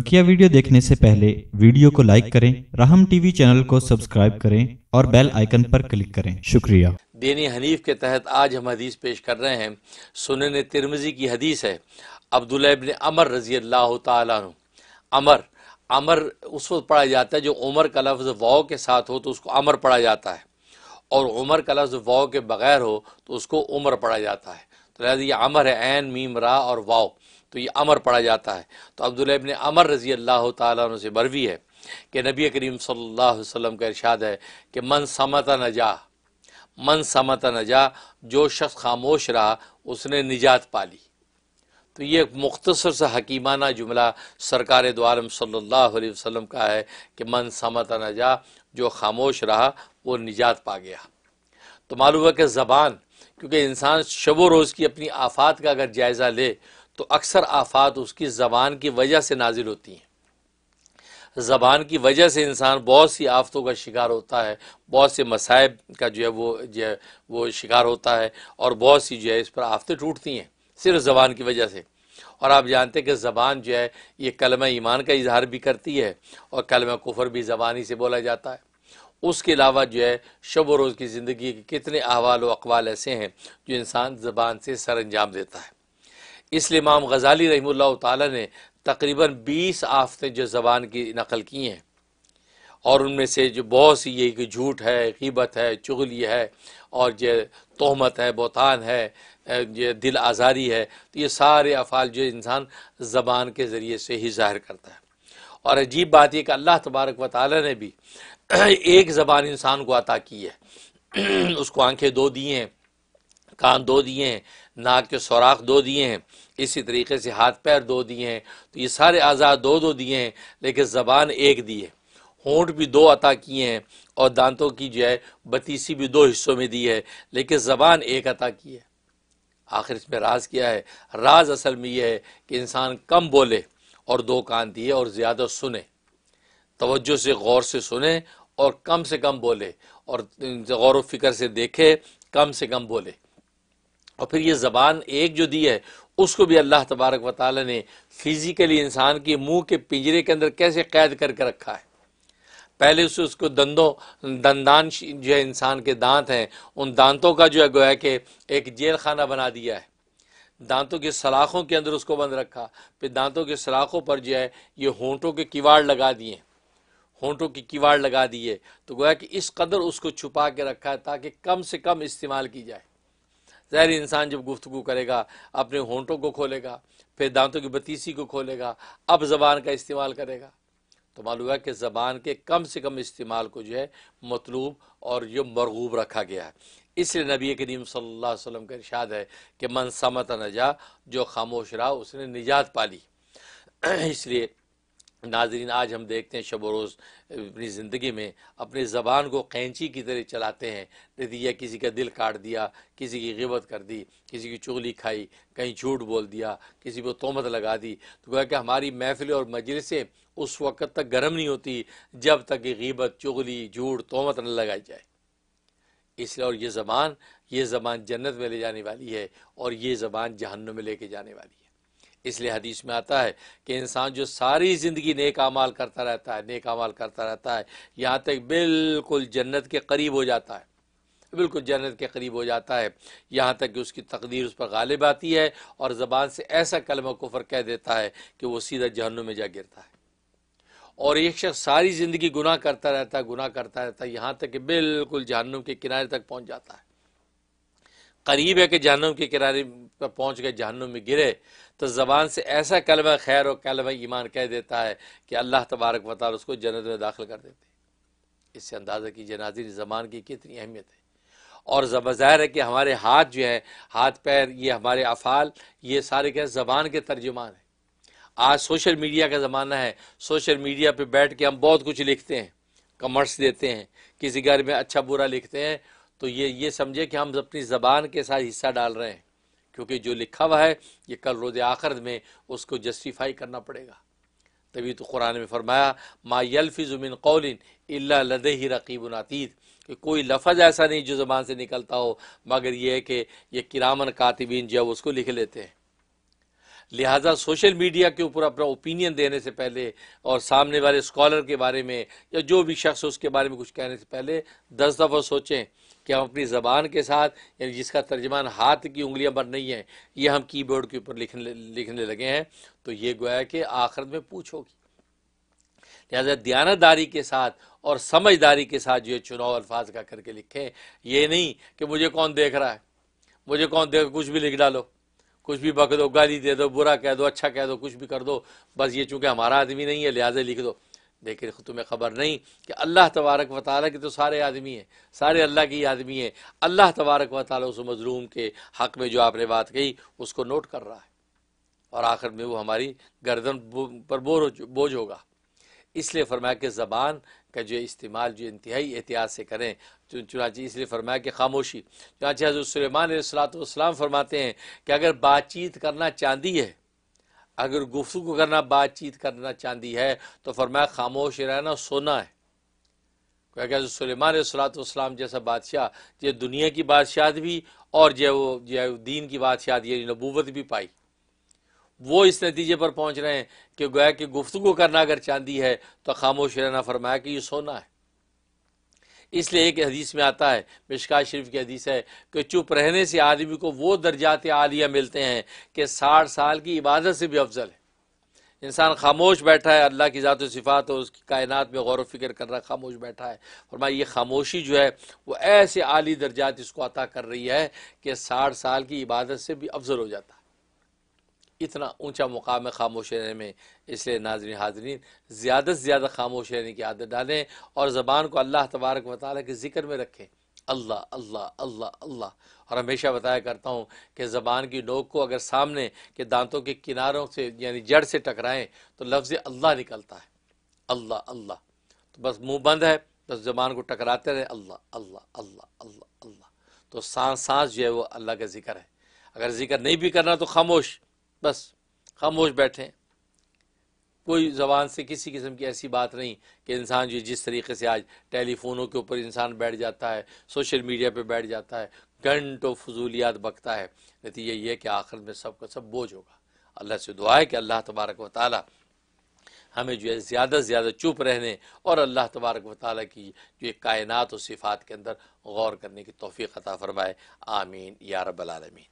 बकिया वीडियो देखने से पहले वीडियो को लाइक करें राहम टीवी चैनल को सब्सक्राइब करें और बेल आइकन पर क्लिक करें शुक्रिया दीनी हनीफ के तहत आज हम हदीस पेश कर रहे हैं सुनन तिरमजी की हदीस है अब्दुल्ला अमर रजी अल्लाह तमर अमर अमर उस वक्त पढ़ा जाता है जो उमर का लफ्ज़ वाओ के साथ हो तो उसको अमर पढ़ा जाता है और उमर का लफ्ज़ वाओ के बगैर हो तो उसको उमर पढ़ा जाता है तो लिहाजा ये अमर है एन मीम रा और वाओ तो ये अमर पढ़ा जाता है तो अब्दुल इबन अमर रज़ी अल्लाह तु से मरवी है कि नबी करीम सल्लाम का इरशाद है कि मन समत नजा मन समत नजा जो शख्स खामोश रहा उसने निजात पा ली तो ये एक मुख्तसर सा हकीमाना जुमला सरकार दोआलम सल्ला वसलम का है कि मन समत नजा जो खामोश रहा वो निजात पा गया तो मालूम है कि ज़बान क्योंकि इंसान शबो रोज़ की अपनी आफात का अगर जायज़ा ले तो अक्सर आफात उसकी ज़बान की वजह से नाजिल होती हैं ज़बान की वजह से इंसान बहुत सी आफतों का शिकार होता है बहुत से मसाइब का जो है वो जो है वो शिकार होता है और बहुत सी जो है इस पर आफतें टूटती हैं सिर्फ ज़बान की वजह से और आप जानते हैं कि ज़बान जो है ये कलम ईमान का इजहार भी करती है और कलम कुफर भी ज़बानी से बोला जाता है उसके अलावा जो है शब रोज़ की ज़िंदगी के कितने अहवाल व अकवाल ऐसे हैं जो इंसान ज़बान से सर अंजाम देता है इसलिए इमाम गजाली रही ने तकरीबन बीस आफतें जो ज़बान की नकल की हैं और उनमें से जो बहुत सी यही कि झूठ है ग़ीबत है चुगली है और ये तोहमत है बोतान है ये दिल आज़ारी है तो ये सारे अफ़ाल जो इंसान ज़बान के ज़रिए से ही ज़ाहिर करता है और अजीब बात यह कि अल्लाह तबारक व ने भी एक ज़बान इंसान को अता की है उसको आंखें दो दिए हैं कान दो दिए हैं नाक के सौराख दो दिए हैं इसी तरीके से हाथ पैर दो दिए हैं तो ये सारे आज़ाद दो दो दिए हैं लेकिन ज़बान एक दी है होंठ भी दो अता किए हैं और दांतों की जो है बतीसी भी दो हिस्सों में दी है लेकिन ज़बान एक अता की है आखिर इसमें राज क्या है राज असल में यह है कि इंसान कम बोले और दो कान दिए और ज़्यादा सुने तवज्जो से गौर से सुने और कम से कम बोले और गौर व फिक्र से देखे कम से कम बोले और फिर ये ज़बान एक जो दी है उसको भी अल्लाह तबारक व ताली ने फिज़िकली इंसान के मुंह के पिंजरे के अंदर कैसे कैद करके रखा है पहले उसे उसको दंदों दंदान जो है इंसान के दांत हैं उन दांतों का जो है गोया कि एक जेल खाना बना दिया है दांतों के सलाखों के अंदर उसको बंद रखा फिर दांतों के सलाखों पर जो है ये होंठों के किवाड़ लगा दिए होंठों की किवाड़ लगा दिए तो गोया कि इस कदर उसको छुपा के रखा है ताकि कम से कम इस्तेमाल की जाए ज़ाहिर इंसान जब गुफ्तु करेगा अपने होंठों को खोलेगा फिर दांतों की बतीसी को खोलेगा अब ज़बान का इस्तेमाल करेगा तो मालूम है कि ज़बान के कम से कम इस्तेमाल को जो है मतलूब और जो मरगूब रखा गया है इसलिए नबी करीम सल्लल्लाहु अलैहि वसल्लम का इरशाद है कि मन समत नजा जो खामोश रहा उसने निजात पा ली इसलिए नाजरीन आज हम देखते हैं शब रोज़ अपनी ज़िंदगी में अपनी ज़बान को कैंची की तरह चलाते हैं नतीजा किसी का दिल काट दिया किसी की गिबत कर दी किसी की चुगली खाई कहीं झूठ बोल दिया किसी को तोहमत लगा दी तो गोया कि हमारी महफिल और मजलसें उस वक़्त तक गर्म नहीं होती जब तक कि गिबत चुगली झूठ तोहमत न लगाई जाए इसलिए और ये ज़बान ये ज़बान जन्नत में ले जाने वाली है और ये ज़बान जहन्नुम में लेके जाने वाली है इसलिए हदीस में आता है कि इंसान जो सारी ज़िंदगी नेक अमाल करता रहता है नेक अमाल करता रहता है यहाँ तक बिल्कुल जन्नत के करीब हो जाता है बिल्कुल जन्नत के करीब हो जाता है यहाँ तक कि उसकी तकदीर उस पर गालिब आती है और ज़बान से ऐसा कलम कुफर कह देता है कि वो सीधा जहन्नुम में जा गिरता है और एक शख्स सारी ज़िंदगी गुनाह करता रहता है गुनाह करता रहता है यहाँ तक कि बिल्कुल जहनु के किनारे तक पहुँच जाता है करीब है कि जहनम के किनारे पर पहुँच गए जहनम में गिरे तो ज़बान से ऐसा कलम खैर और कलम ईमान कह देता है कि अल्लाह तबारक वाल उसको जन्नत में दाखिल कर देते इससे अंदाज़ा की जनाजी ज़बान की कितनी अहमियत है और ज़ाहिर है कि हमारे हाथ जो है हाथ पैर ये हमारे अफ़ाल ये सारे क्या ज़बान के तर्जुमान हैं आज सोशल मीडिया का ज़माना है सोशल मीडिया पर बैठ के हम बहुत कुछ लिखते हैं कमर्स देते हैं किसी घर में अच्छा बुरा लिखते हैं तो ये ये समझे कि हम अपनी ज़बान के साथ हिस्सा डाल रहे हैं क्योंकि जो लिखा हुआ है ये कल रोज़ आखिर में उसको जस्टिफाई करना पड़ेगा तभी तो कुरान में फरमाया मायलफ़िजुमिन कौलिन अल्ला लद ही रकीबन अतीत कि कोई लफज ऐसा नहीं जो ज़बान से निकलता हो मगर यह है कि ये किरामन कातिबीन जो उसको लिख लेते हैं लिहाजा सोशल मीडिया के ऊपर अपना ओपिनियन देने से पहले और सामने वाले स्कॉलर के बारे में या जो भी शख्स उसके बारे में कुछ कहने से पहले दस दफ़ा सोचें कि हम अपनी ज़बान के साथ यानी जिसका तर्जमान हाथ की उंगलियां बन नहीं हैं ये हम कीबोर्ड के ऊपर लिखने लिखने लगे हैं तो ये गोया कि आखिरत में पूछोगी लिहाजा दयानतदारी के साथ और समझदारी के साथ जो है चुनाव अल्फाज का करके लिखें ये नहीं कि मुझे कौन देख रहा है मुझे कौन देख कुछ भी लिख डालो कुछ भी बक दो गाली दे दो बुरा कह दो अच्छा कह दो कुछ भी कर दो बस ये चूँकि हमारा आदमी नहीं है लिहाजा लिख दो लेकिन तुम्हें ख़बर नहीं कि अल्लाह तबारक व ताल के तो सारे आदमी हैं सारे अल्लाह के ही आदमी हैं अल्लाह तबारक व ताल उस मजलूम के हक़ में जो आपने बात कही उसको नोट कर रहा है और आखिर में वो हमारी गर्दन पर बोर बोझ होगा इसलिए फरमाया कि ज़बान का जो इस्तेमाल जो इंतहाई एहतियात से करें चुनाची इसलिए फरमाया कि खामोशी चुनाच हजरत सलेमान सलात फरमाते हैं कि अगर बातचीत करना चांदी है अगर गुफ्तु करना बातचीत करना चाहती है तो फरमाया खामोश रहना सोना है क्योंकि सलेमान सलातम जैसा बादशाह ये दुनिया की बादशाह भी और जो वो जो दीन की बादशाह ये नबूवत भी पाई वो इस नतीजे पर पहुंच रहे हैं कि गोया कि गुफ्तु करना अगर चाहती है तो खामोश रहना फरमाया कि ये सोना है इसलिए एक हदीस में आता है मिशका शरीफ की हदीस है कि चुप रहने से आदमी को वो दर्जात आलिया मिलते हैं कि साठ साल की इबादत से भी अफजल है इंसान खामोश बैठा है अल्लाह की ज़ात सिफ़ात और उसकी कायनात में गौर फिक्र कर रहा खामोश बैठा है और मैं ये खामोशी जो है वो ऐसे आली दर्जात इसको अता कर रही है कि साठ साल की इबादत से भी अफजल हो जाता है इतना ऊंचा मुकाम है खामोश रहने में इसलिए नाजरी हाजरीन ज़्यादा से ज़्यादा खामोश रहने की आदत डालें और ज़बान को अल्लाह तबारक वाली के ज़िक्र में रखें अल्लाह अल्लाह अल्लाह अल्लाह और हमेशा बताया करता हूँ कि ज़बान की नोक को अगर सामने के दांतों के किनारों से यानी जड़ से टकराएं तो लफ्ज़ अल्लाह निकलता है अल्लाह अल्लाह तो बस मुंह बंद है बस ज़बान को टकराते रहे अल्लाह अल्लाह अल्लाह अल्लाह अल्लाह तो सांस सांस जो है वो अल्लाह का जिक्र है अगर जिक्र नहीं भी करना तो खामोश बस खामोश बैठें कोई ज़बान से किसी किस्म की ऐसी बात नहीं कि इंसान जो जिस तरीके से आज टेलीफोनों के ऊपर इंसान बैठ जाता है सोशल मीडिया पर बैठ जाता है घंटों फजूलियात बकता है नतीजा ये है कि आखिर में सब का सब बोझ होगा अल्लाह से दुआ है कि अल्लाह तबारक व ताली हमें जो है ज़्यादा से ज़्यादा चुप रहने और अल्लाह तबारक व ताली की जो एक कायनात और सिफ़ात के अंदर गौर करने की तोफ़ी अता फ़रमाए आमीन या रबालमीन